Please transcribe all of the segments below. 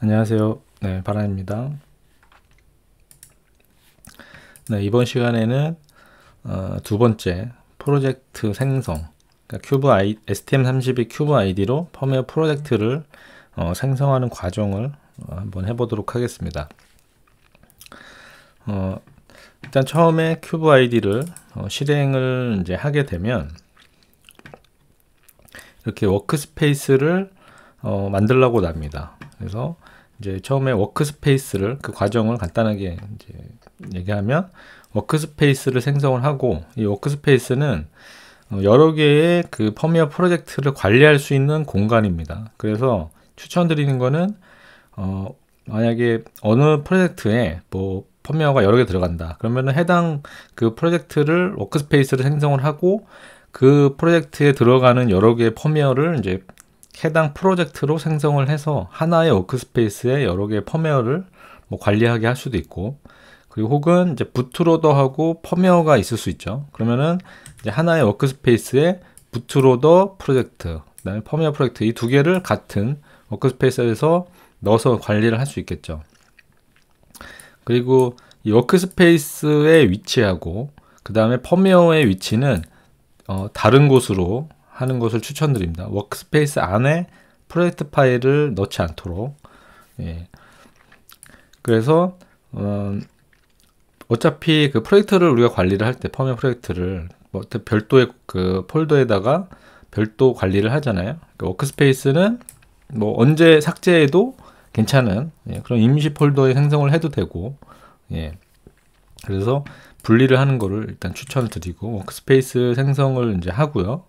안녕하세요. 네, 바람입니다. 네, 이번 시간에는 어, 두 번째 프로젝트 생성 그러니까 큐브 아이, STM32 큐브 아이디로 펌웨어 프로젝트를 어, 생성하는 과정을 어, 한번 해보도록 하겠습니다. 어, 일단 처음에 큐브 아이디를 어, 실행을 이제 하게 되면 이렇게 워크스페이스를 어, 만들라고 납니다. 그래서 이제 처음에 워크스페이스를 그 과정을 간단하게 이제 얘기하면 워크스페이스를 생성을 하고 이 워크스페이스는 어, 여러 개의 그 펌웨어 프로젝트를 관리할 수 있는 공간입니다. 그래서 추천드리는 거는 어 만약에 어느 프로젝트에 뭐 펌웨어가 여러 개 들어간다. 그러면은 해당 그 프로젝트를 워크스페이스를 생성을 하고 그 프로젝트에 들어가는 여러 개의 펌웨어를 이제 해당 프로젝트로 생성을 해서 하나의 워크스페이스에 여러 개의 펌웨어를 뭐 관리하게 할 수도 있고 그리고 혹은 이제 부트로더하고 펌웨어가 있을 수 있죠. 그러면은 이제 하나의 워크스페이스에 부트로더 프로젝트, 그다음에 펌웨어 프로젝트 이 두 개를 같은 워크스페이스에서 넣어서 관리를 할 수 있겠죠. 그리고 이 워크스페이스의 위치하고 그 다음에 펌웨어의 위치는 어, 다른 곳으로 하는 것을 추천드립니다. 워크스페이스 안에 프로젝트 파일을 넣지 않도록. 예. 그래서 음, 어차피 그 프로젝트를 우리가 관리를 할때 펌웨 프로젝트를 뭐 별도의 그 폴더에다가 별도 관리를 하잖아요. 그 워크스페이스는 뭐 언제 삭제해도 괜찮은 예, 그런 임시 폴더에 생성을 해도 되고 예. 그래서 분리를 하는 거를 일단 추천을 드리고 워크스페이스 생성을 이제 하고요.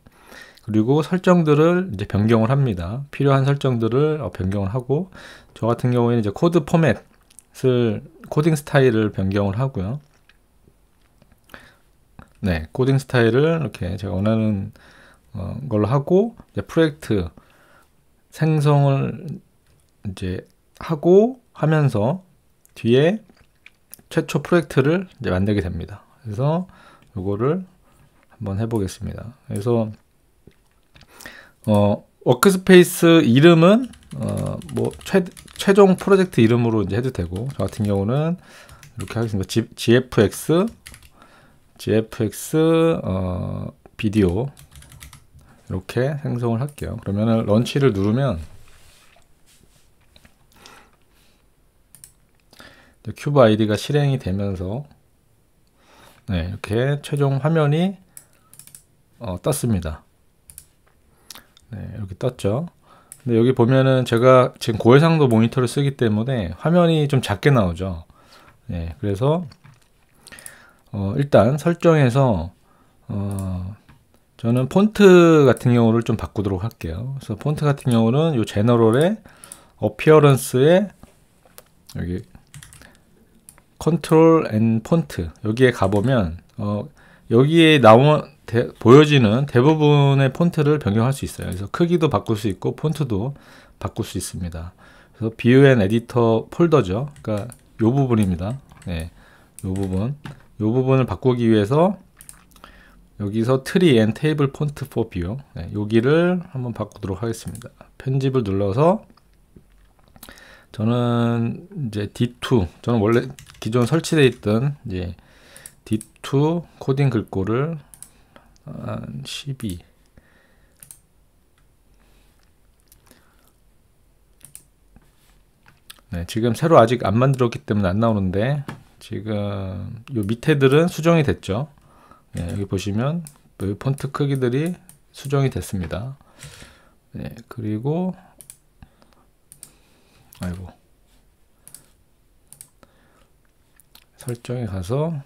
그리고 설정들을 이제 변경을 합니다. 필요한 설정들을 어, 변경을 하고 저 같은 경우에는 이제 코드 포맷을 코딩 스타일을 변경을 하고요. 네, 코딩 스타일을 이렇게 제가 원하는 어, 걸로 하고 이제 프로젝트 생성을 이제 하고 하면서 뒤에 최초 프로젝트를 이제 만들게 됩니다. 그래서 이거를 한번 해보겠습니다. 그래서 어, 워크스페이스 이름은 어, 뭐 최, 최종 프로젝트 이름으로 이제 해도 되고 저 같은 경우는 이렇게 하겠습니다. G, GFX GFX 어, 비디오 이렇게 생성을 할게요. 그러면은 런치를 누르면 큐브 아이디가 실행이 되면서 네, 이렇게 최종 화면이 어, 떴습니다. 네, 이렇게 떴죠. 근데 여기 보면은 제가 지금 고해상도 모니터를 쓰기 때문에 화면이 좀 작게 나오죠. 네, 그래서 어, 일단 설정에서 어, 저는 폰트 같은 경우를 좀 바꾸도록 할게요. 그래서 폰트 같은 경우는 이 제너럴의 어피어런스에 여기 컨트롤 앤 폰트 여기에 가보면 어, 여기에 나온 대, 보여지는 대부분의 폰트를 변경할 수 있어요. 그래서 크기도 바꿀 수 있고 폰트도 바꿀 수 있습니다. 그래서 비유엔 에디터 폴더죠. 그러니까 요 부분입니다. 네, 요 부분. 요 부분을 바꾸기 위해서 여기서 트리 앤 테이블 폰트 포 뷰. 네, 여기를 한번 바꾸도록 하겠습니다. 편집을 눌러서 저는 이제 D2 저는 원래 기존 설치되어 있던 이제 D2 코딩 글꼴을 12 네, 지금 새로 아직 안 만들었기 때문에 안 나오는데 지금 요 밑에들은 수정이 됐죠. 네, 여기 보시면 요 폰트 크기들이 수정이 됐습니다. 네, 그리고 아이고 설정에 가서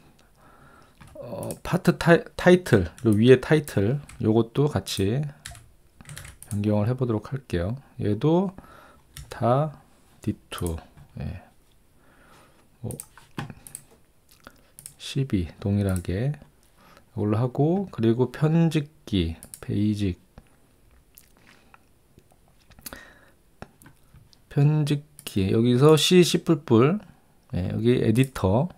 하트 타이, 틀요 위에 타이틀 요것도 같이 변경을 해 보도록 할게요 얘도 다 D2 예. 뭐12 동일하게 이걸로 하고 그리고 편집기 베이직 편집기 여기서 C C++ 예, 여기 에디터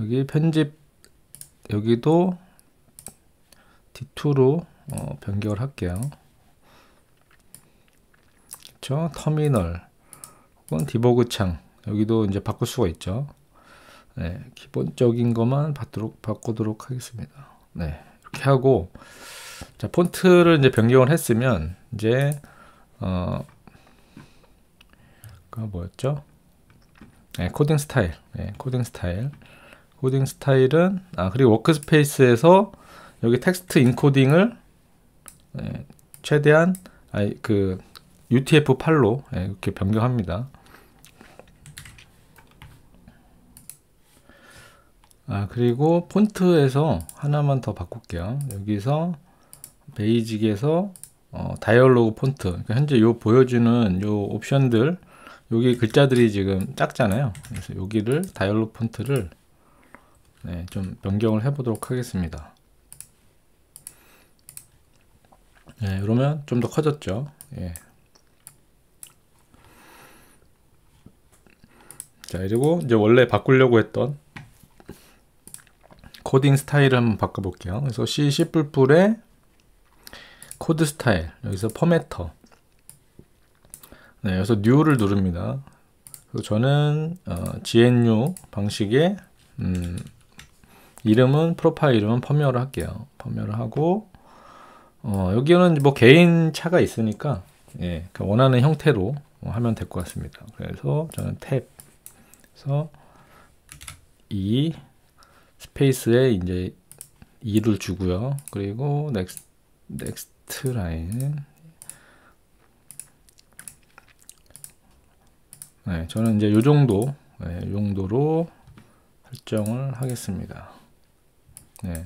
여기 편집 여기도 D2로 어, 변경을 할게요. 그렇 터미널 혹은 디버그 창 여기도 이제 바꿀 수가 있죠. 네, 기본적인 것만 받도록 바꾸도록 하겠습니다. 네, 이렇게 하고 자 폰트를 이제 변경을 했으면 이제 어 뭐였죠? 네, 코딩 스타일, 네, 코딩 스타일 코딩 스타일은 아 그리고 워크스페이스에서 여기 텍스트 인코딩을 예, 최대한 아이 그 UTF-8로 예, 이렇게 변경합니다. 아 그리고 폰트에서 하나만 더 바꿀게요. 여기서 베이직에서 어, 다이얼로그 폰트 그러니까 현재 요 보여주는 요 옵션들 여기 글자들이 지금 작잖아요. 그래서 여기를 다이얼로그 폰트를 네, 좀 변경을 해보도록 하겠습니다. 네, 그러면 좀 더 커졌죠. 예. 자, 그리고 이제 원래 바꾸려고 했던 코딩 스타일을 한번 바꿔볼게요. 그래서 C, C++의 코드 스타일, 여기서 퍼메터. 네, 여기서 new를 누릅니다. 그리고 저는 어, GNU 방식의 음, 이름은 프로파일 이름은 펌열을 할게요. 펌열을 하고 어, 여기는 뭐 개인 차가 있으니까 예, 그러니까 원하는 형태로 뭐 하면 될 것 같습니다. 그래서 저는 탭에서 2 스페이스에 이제 2를 주고요. 그리고 넥스트, 넥스트 라인 네, 저는 이제 요 정도, 네, 요도로 설정을 하겠습니다. 네.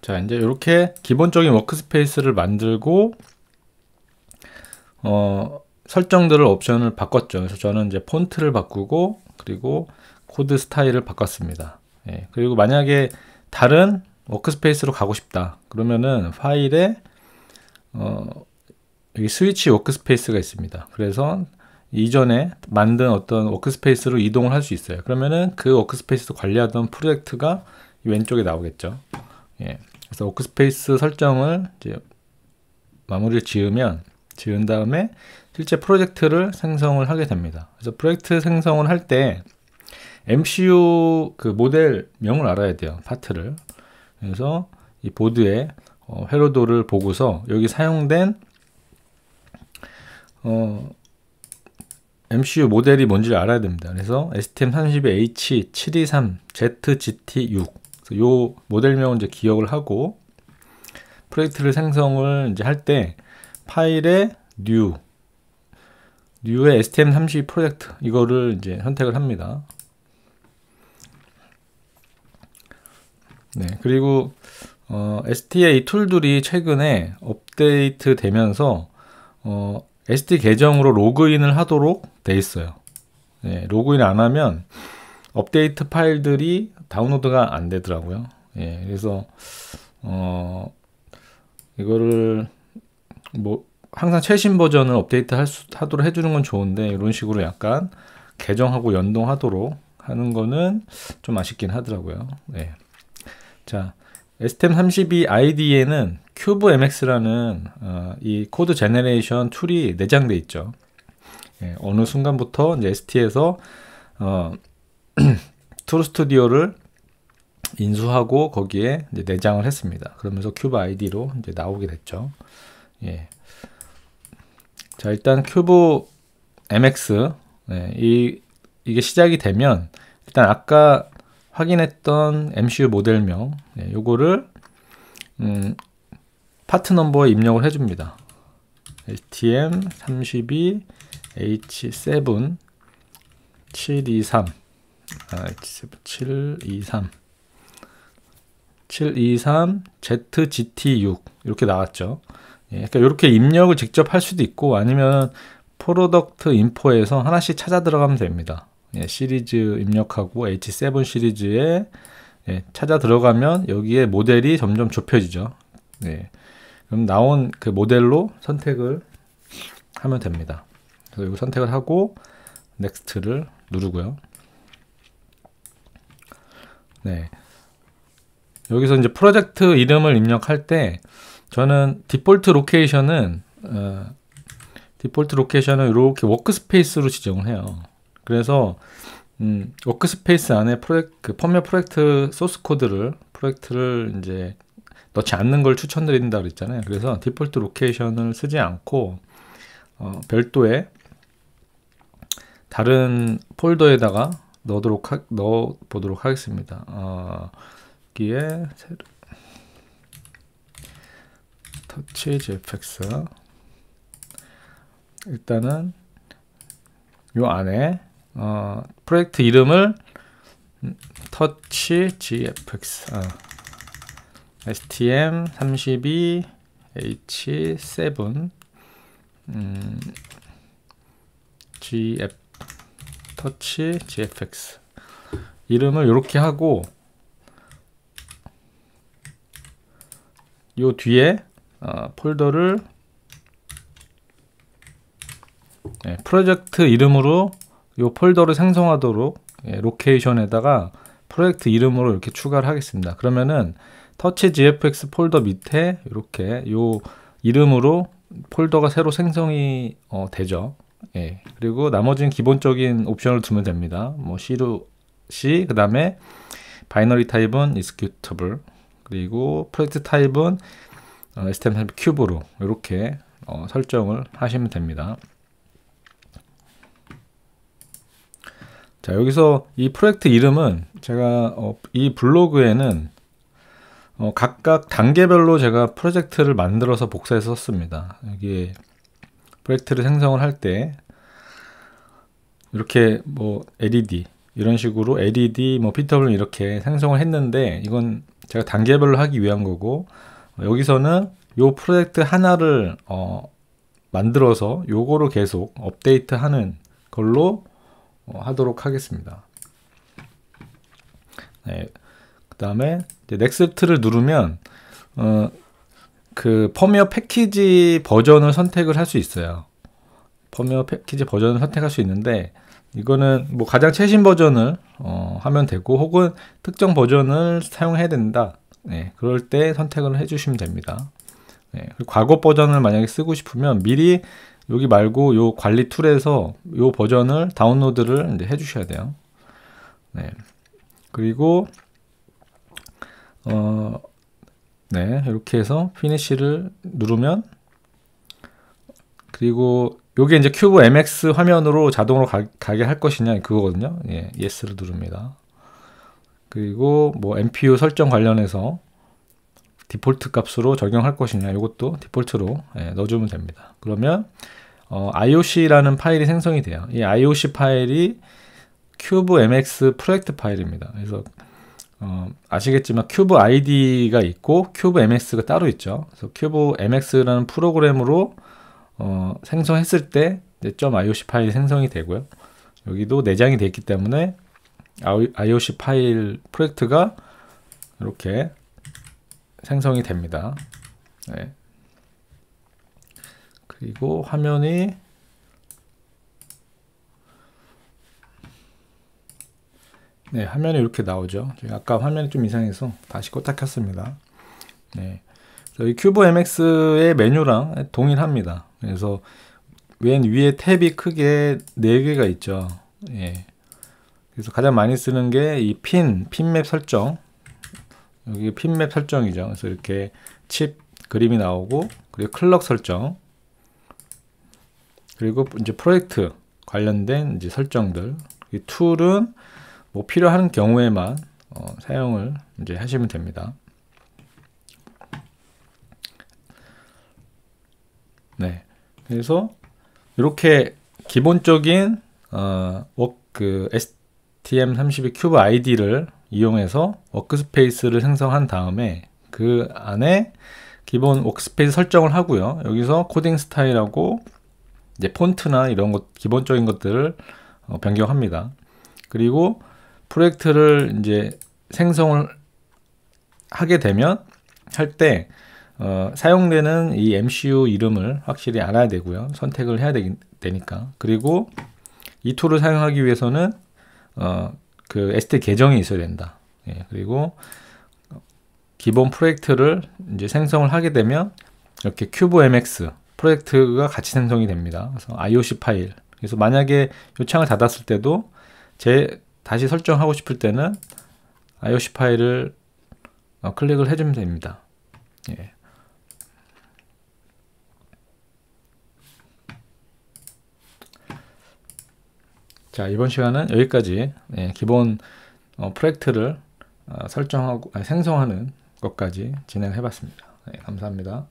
자, 이제 이렇게 기본적인 워크스페이스를 만들고 어, 설정들을 옵션을 바꿨죠. 그래서 저는 이제 폰트를 바꾸고 그리고 코드 스타일을 바꿨습니다. 예, 그리고 만약에 다른 워크스페이스로 가고 싶다. 그러면은 파일에 어, 여기 스위치 워크스페이스가 있습니다. 그래서 이전에 만든 어떤 워크스페이스로 이동을 할 수 있어요. 그러면은 그워크스페이스 관리하던 프로젝트가 왼쪽에 나오겠죠. 예. 그래서 워크스페이스 설정을 이제 마무리를 지으면 지은 다음에 실제 프로젝트를 생성을 하게 됩니다. 그래서 프로젝트 생성을 할 때 MCU 그 모델명을 알아야 돼요. 파트를. 그래서 이 보드에 어, 회로도를 보고서 여기 사용된 어, MCU 모델이 뭔지 알아야 됩니다. 그래서 STM32H723ZGT6 요 모델명을 이제 기억을 하고 프로젝트를 생성을 이제 할 때 파일에 new new의 STM32 프로젝트 이거를 이제 선택을 합니다. 네, 그리고 어, STA 툴들이 최근에 업데이트 되면서 어, SD 계정으로 로그인을 하도록 돼 있어요. 예, 로그인 안 하면 업데이트 파일들이 다운로드가 안 되더라고요. 예, 그래서 어 이거를 뭐 항상 최신 버전을 업데이트 수, 하도록 해주는 건 좋은데 이런 식으로 약간 계정하고 연동하도록 하는 거는 좀 아쉽긴 하더라고요. 네. 자, 스템 32 ID에는 큐브 MX라는 어, 이 코드 제네레이션 툴이 내장돼 있죠. 예, 어느 순간부터 이제 ST에서 어, 툴 스튜디오를 인수하고 거기에 내장을 했습니다. 그러면서 큐브 아이로 이제 나오게 됐죠. 예. 자 일단 큐브 MX 예, 이 이게 시작이 되면 일단 아까 확인했던 MCU 모델명 예, 요거를 음, 파트 넘버에 입력을 해줍니다. htm 32 h7 723 723 723 zgt6 이렇게 나왔죠. 예, 그러니까 이렇게 입력을 직접 할 수도 있고 아니면 프로덕트 인포에서 하나씩 찾아 들어가면 됩니다. 예, 시리즈 입력하고 H7 시리즈에 예, 찾아 들어가면 여기에 모델이 점점 좁혀지죠. 예. 그럼 나온 그 모델로 선택을 하면 됩니다. 그래서 이거 선택을 하고 넥스트를 누르고요. 네. 여기서 이제 프로젝트 이름을 입력할 때 저는 디폴트 로케이션은 어, 디폴트 로케이션은 이렇게 워크스페이스로 지정을 해요. 그래서 음, 워크스페이스 안에 프로젝트, 그 펌웨어 프로젝트 소스 코드를 프로젝트를 이제 넣지 않는 걸 추천드린다 그랬잖아요. 그래서 디폴트 로케이션을 쓰지 않고 어, 별도의 다른 폴더에다가 넣도록 하, 넣어 보도록 하겠습니다. 어, 여기에 새 터치 JPEX 일단은 요 안에 어, 프로젝트 이름을 터치 GFX 아. STM32H7 음, GF 터치 GFX 이름을 이렇게 하고 요 뒤에 어, 폴더를 예, 프로젝트 이름으로 요 폴더를 생성하도록 예, 로케이션에다가 프로젝트 이름으로 이렇게 추가를 하겠습니다. 그러면은 터치 GFX 폴더 밑에 이렇게 요 이름으로 폴더가 새로 생성이 어, 되죠. 예. 그리고 나머지는 기본적인 옵션을 두면 됩니다. 뭐 C로 C 그 다음에 바이너리 타입은 executable 그리고 프로젝트 타입은 어, STM 큐브로 이렇게 어, 설정을 하시면 됩니다. 자 여기서 이 프로젝트 이름은 제가 어, 이 블로그에는 어, 각각 단계별로 제가 프로젝트를 만들어서 복사해서 썼습니다. 여기 프로젝트를 생성을 할 때 이렇게 뭐 LED 이런 식으로 LED 뭐 PWM 이렇게 생성을 했는데 이건 제가 단계별로 하기 위한 거고 여기서는 요 프로젝트 하나를 어, 만들어서 요거로 계속 업데이트하는 걸로 어, 하도록 하겠습니다. 네. 그다음에 이제 넥스트를 누르면 어, 그 펌웨어 패키지 버전을 선택을 할 수 있어요. 펌웨어 패키지 버전을 선택할 수 있는데 이거는 뭐 가장 최신 버전을 어, 하면 되고 혹은 특정 버전을 사용해야 된다. 네, 그럴 때 선택을 해주시면 됩니다. 네, 과거 버전을 만약에 쓰고 싶으면 미리 여기 말고 요 관리 툴에서 요 버전을 다운로드를 해주셔야 돼요. 네. 그리고 어, 네, 이렇게 해서 피니쉬를 누르면 그리고 요게 이제 큐브 MX 화면으로 자동으로 가, 게할 것이냐 그거거든요. 예, yes를 누릅니다. 그리고 뭐 MPU 설정 관련해서 디폴트 값으로 적용할 것이냐 이것도 디폴트로 예, 넣어주면 됩니다. 그러면 어, IOC라는 파일이 생성이 돼요. 이 IOC 파일이 큐브 MX 프로젝트 파일입니다. 그래서 어, 아시겠지만 큐브 ID가 있고 큐브 MX가 따로 있죠. 그래서 큐브 MX라는 프로그램으로 어, 생성했을 때 .ioc 파일이 생성이 되고요. 여기도 내장이 되 있기 때문에 IOC 파일 프로젝트가 이렇게 생성이 됩니다. 네. 그리고 화면이 네, 화면이 이렇게 나오죠. 아까 화면이 좀 이상해서 다시 껐다 켰습니다. 네. 이 큐브 MX의 메뉴랑 동일합니다. 그래서 왼 위에 탭이 크게 4개가 있죠. 예. 그래서 가장 많이 쓰는 게 이 핀, 핀맵 설정. 여기 핀맵 설정이죠. 그래서 이렇게 칩 그림이 나오고, 그리고 클럭 설정. 그리고 이제 프로젝트 관련된 이제 설정들. 이 툴은 뭐 필요한 경우에만 어, 사용을 이제 하시면 됩니다. 네. 그래서 이렇게 기본적인 어, 그 STM32 큐브 ID를 이용해서 워크스페이스를 생성한 다음에 그 안에 기본 워크스페이스 설정을 하고요. 여기서 코딩 스타일하고 이제 폰트나 이런 것 기본적인 것들을 어, 변경합니다. 그리고 프로젝트를 이제 생성을 하게 되면 할때 어, 사용되는 이 MCU 이름을 확실히 알아야 되고요. 선택을 해야 되, 니까 그리고 이 툴을 사용하기 위해서는 어, 그 ST 계정이 있어야 된다. 예, 그리고 기본 프로젝트를 이제 생성을 하게 되면 이렇게 큐브 MX 프로젝트가 같이 생성이 됩니다. 그래서 IOC 파일. 그래서 만약에 요청을 닫았을 때도 제 다시 설정하고 싶을 때는 IOC 파일을 어, 클릭을 해주면 됩니다. 예. 자 이번 시간은 여기까지 예, 기본 어, 프로젝트를 어, 설정하고 아니, 생성하는 것까지 진행해 봤습니다. 예, 감사합니다.